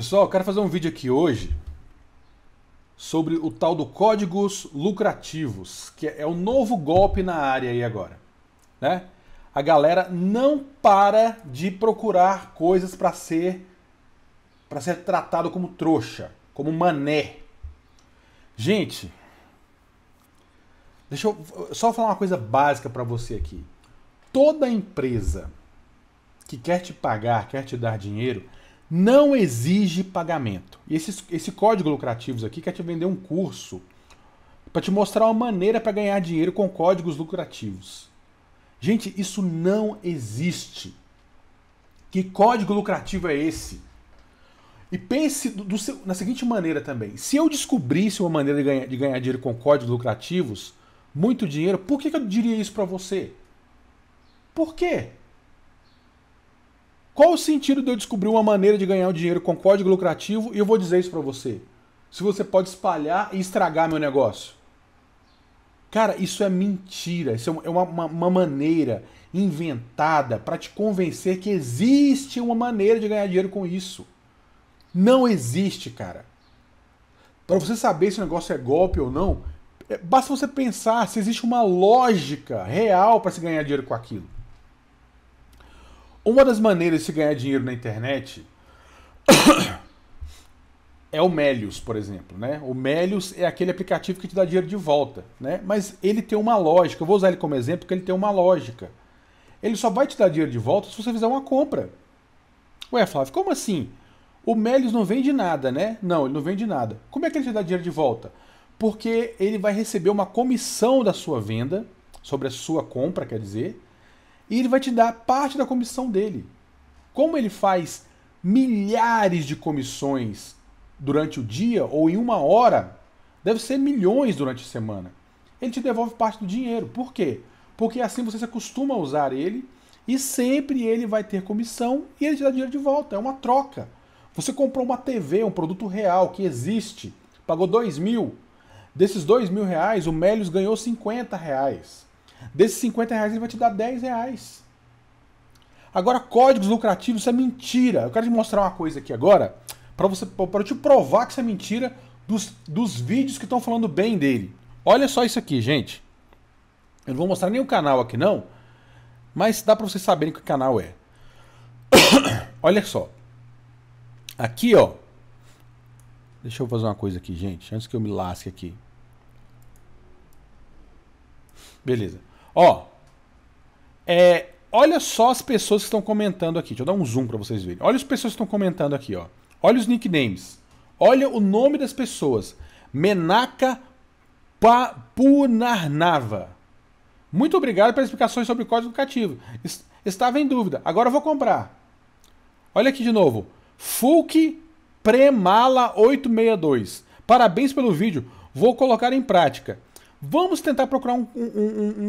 Pessoal, quero fazer um vídeo aqui hoje sobre o tal do códigos lucrativos, que é o novo golpe na área aí agora, né? A galera não para de procurar coisas para ser para ser tratado como trouxa, como mané. Gente, deixa eu só falar uma coisa básica para você aqui. Toda empresa que quer te pagar, quer te dar dinheiro, não exige pagamento. E esse, esse código lucrativos aqui quer te vender um curso para te mostrar uma maneira para ganhar dinheiro com códigos lucrativos. Gente, isso não existe. Que código lucrativo é esse? E pense do, do seu, na seguinte maneira também: se eu descobrisse uma maneira de ganhar, de ganhar dinheiro com códigos lucrativos, muito dinheiro, por que, que eu diria isso para você? Por quê? Qual o sentido de eu descobrir uma maneira de ganhar o dinheiro com código lucrativo e eu vou dizer isso para você? Se você pode espalhar e estragar meu negócio. Cara, isso é mentira. Isso é uma, é uma, uma maneira inventada para te convencer que existe uma maneira de ganhar dinheiro com isso. Não existe, cara. Para você saber se o negócio é golpe ou não, é, basta você pensar se existe uma lógica real para se ganhar dinheiro com aquilo. Uma das maneiras de se ganhar dinheiro na internet é o Melius, por exemplo, né? O Melius é aquele aplicativo que te dá dinheiro de volta, né? Mas ele tem uma lógica. Eu vou usar ele como exemplo porque ele tem uma lógica. Ele só vai te dar dinheiro de volta se você fizer uma compra. Ué, Flávio, como assim? O Melius não vende nada, né? Não, ele não vende nada. Como é que ele te dá dinheiro de volta? Porque ele vai receber uma comissão da sua venda sobre a sua compra, quer dizer, e ele vai te dar parte da comissão dele. Como ele faz milhares de comissões durante o dia ou em uma hora, deve ser milhões durante a semana. Ele te devolve parte do dinheiro. Por quê? Porque assim você se acostuma a usar ele e sempre ele vai ter comissão e ele te dá dinheiro de volta. É uma troca. Você comprou uma TV, um produto real que existe, pagou dois mil. Desses dois mil reais, o Melios ganhou 50 reais. Desses 50 reais ele vai te dar 10 reais. Agora, códigos lucrativos, isso é mentira. Eu quero te mostrar uma coisa aqui agora, para você para te provar que isso é mentira dos, dos vídeos que estão falando bem dele. Olha só isso aqui, gente. Eu não vou mostrar nem o canal aqui não, mas dá para vocês saberem que o canal é. Olha só. Aqui, ó. Deixa eu fazer uma coisa aqui, gente, antes que eu me lasque aqui. Beleza. Ó, é, olha só as pessoas que estão comentando aqui. Deixa eu dar um zoom para vocês verem. Olha as pessoas que estão comentando aqui, ó. Olha os nicknames. Olha o nome das pessoas. Menaka Punarnava. Muito obrigado pelas explicações sobre o código cativo, Estava em dúvida. Agora eu vou comprar. Olha aqui de novo. Fulk Premala 862. Parabéns pelo vídeo. Vou colocar em prática. Vamos tentar procurar um, um,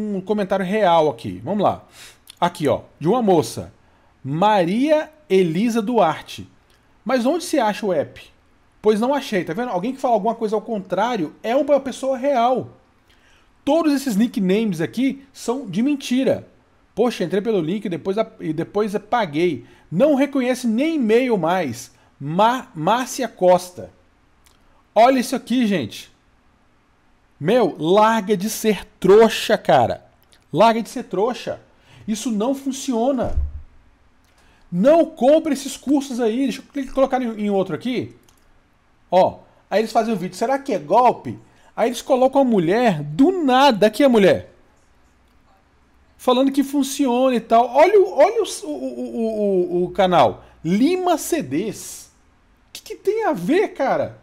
um, um, comentário real aqui. Vamos lá. Aqui, ó, de uma moça, Maria Elisa Duarte. Mas onde se acha o app? Pois não achei, tá vendo? Alguém que fala alguma coisa ao contrário é uma pessoa real. Todos esses nicknames aqui são de mentira. Poxa, entrei pelo link depois e depois paguei. Não reconhece nem e-mail mais. Ma Márcia Costa. Olha isso aqui, gente. Meu, larga de ser trouxa, cara. Larga de ser trouxa. Isso não funciona. Não compre esses cursos aí. Deixa eu colocar em outro aqui. Ó, aí eles fazem um vídeo. Será que é golpe? Aí eles colocam a mulher do nada. Aqui a mulher. Falando que funciona e tal. Olha, olha o, o, o, o, o canal. Lima CDs. O que, que tem a ver, cara?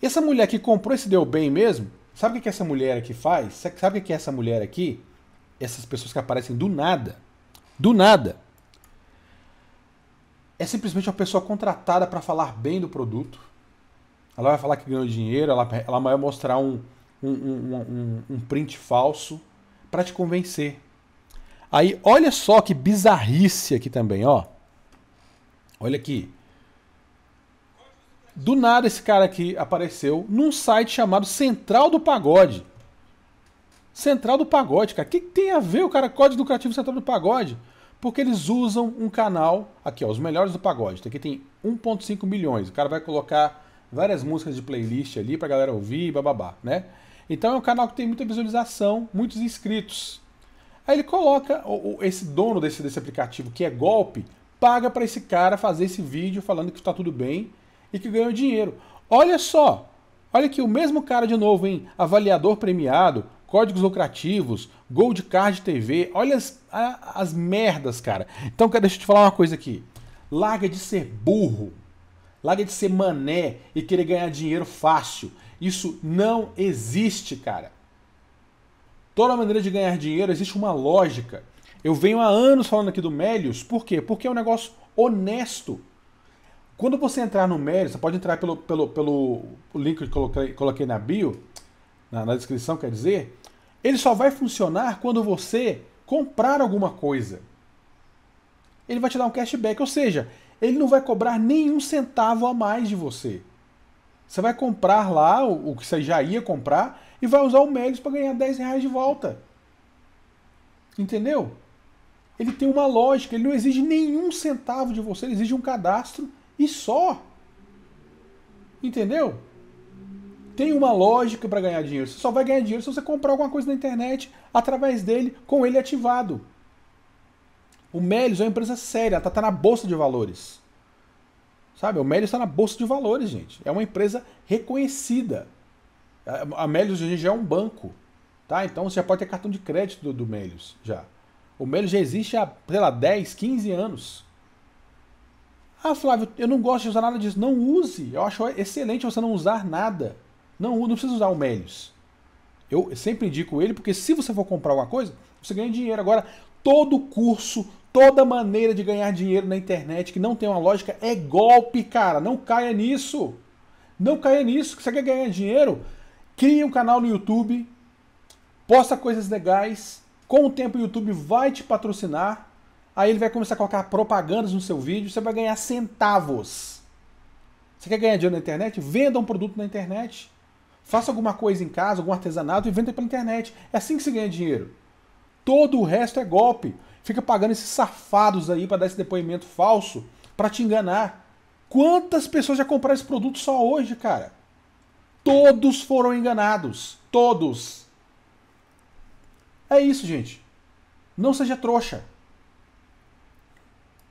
E essa mulher que comprou e se deu bem mesmo, sabe o que, que essa mulher aqui faz? Sabe o que, que essa mulher aqui? Essas pessoas que aparecem do nada. Do nada. É simplesmente uma pessoa contratada para falar bem do produto. Ela vai falar que ganhou dinheiro, ela, ela vai mostrar um, um, um, um print falso para te convencer. Aí, olha só que bizarrice aqui também, ó. Olha aqui. Do nada esse cara aqui apareceu num site chamado Central do Pagode. Central do Pagode, cara. O que, que tem a ver o cara Código Educativo Central do Pagode? Porque eles usam um canal, aqui ó, os melhores do pagode. Aqui tem 1.5 milhões. O cara vai colocar várias músicas de playlist ali pra galera ouvir, bababá, né? Então é um canal que tem muita visualização, muitos inscritos. Aí ele coloca esse dono desse, desse aplicativo que é golpe, paga para esse cara fazer esse vídeo falando que tá tudo bem e que ganhou dinheiro. Olha só, olha que o mesmo cara de novo, hein? Avaliador premiado, códigos lucrativos, Gold Card TV, olha as, a, as merdas, cara. Então, cara, deixa eu te falar uma coisa aqui. Larga de ser burro, larga de ser mané e querer ganhar dinheiro fácil. Isso não existe, cara. Toda maneira de ganhar dinheiro existe uma lógica. Eu venho há anos falando aqui do Melius, por quê? Porque é um negócio honesto. Quando você entrar no Melios, você pode entrar pelo, pelo, pelo link que eu coloquei, coloquei na bio, na, na, descrição, quer dizer, ele só vai funcionar quando você comprar alguma coisa. Ele vai te dar um cashback, ou seja, ele não vai cobrar nenhum centavo a mais de você. Você vai comprar lá o, o que você já ia comprar e vai usar o Melios para ganhar 10 reais de volta. Entendeu? Ele tem uma lógica, ele não exige nenhum centavo de você, ele exige um cadastro e só. Entendeu? Tem uma lógica para ganhar dinheiro. Você só vai ganhar dinheiro se você comprar alguma coisa na internet através dele, com ele ativado. O Melios é uma empresa séria, tá está na bolsa de valores. Sabe? O Melios está na bolsa de valores, gente. É uma empresa reconhecida. A Melios hoje já é um banco. Tá? Então você já pode ter cartão de crédito do, do Melios já. O Melios já existe há, sei lá, 10, 15 anos. Ah, Flávio, eu não gosto de usar nada disso. Não use. Eu acho excelente você não usar nada. Não, não precisa usar o Melios. Eu sempre indico ele, porque se você for comprar alguma coisa, você ganha dinheiro. Agora, todo curso, toda maneira de ganhar dinheiro na internet que não tem uma lógica é golpe, cara. Não caia nisso. Não caia nisso. você quer ganhar dinheiro? Crie um canal no YouTube, posta coisas legais. Com o tempo, o YouTube vai te patrocinar. Aí ele vai começar a colocar propagandas no seu vídeo, você vai ganhar centavos. Você quer ganhar dinheiro na internet? Venda um produto na internet. Faça alguma coisa em casa, algum artesanato e venda pela internet. É assim que você ganha dinheiro. Todo o resto é golpe. Fica pagando esses safados aí para dar esse depoimento falso, para te enganar. Quantas pessoas já compraram esse produto só hoje, cara? Todos foram enganados. Todos. É isso, gente. Não seja trouxa.